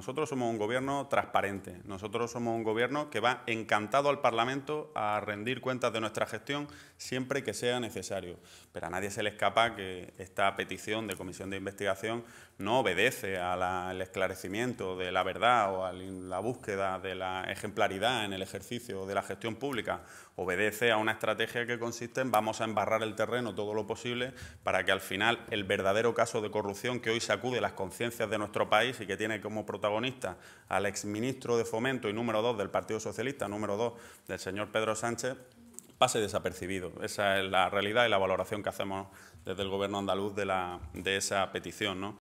Nosotros somos un gobierno transparente, nosotros somos un gobierno que va encantado al Parlamento a rendir cuentas de nuestra gestión siempre que sea necesario. Pero a nadie se le escapa que esta petición de comisión de investigación no obedece al esclarecimiento de la verdad o a la búsqueda de la ejemplaridad en el ejercicio de la gestión pública. Obedece a una estrategia que consiste en vamos a embarrar el terreno todo lo posible para que al final el verdadero caso de corrupción que hoy sacude las conciencias de nuestro país y que tiene como protagonista protagonista al exministro de Fomento y número dos del Partido Socialista, número dos del señor Pedro Sánchez, pase desapercibido. Esa es la realidad y la valoración que hacemos desde el Gobierno andaluz de, la, de esa petición. ¿no?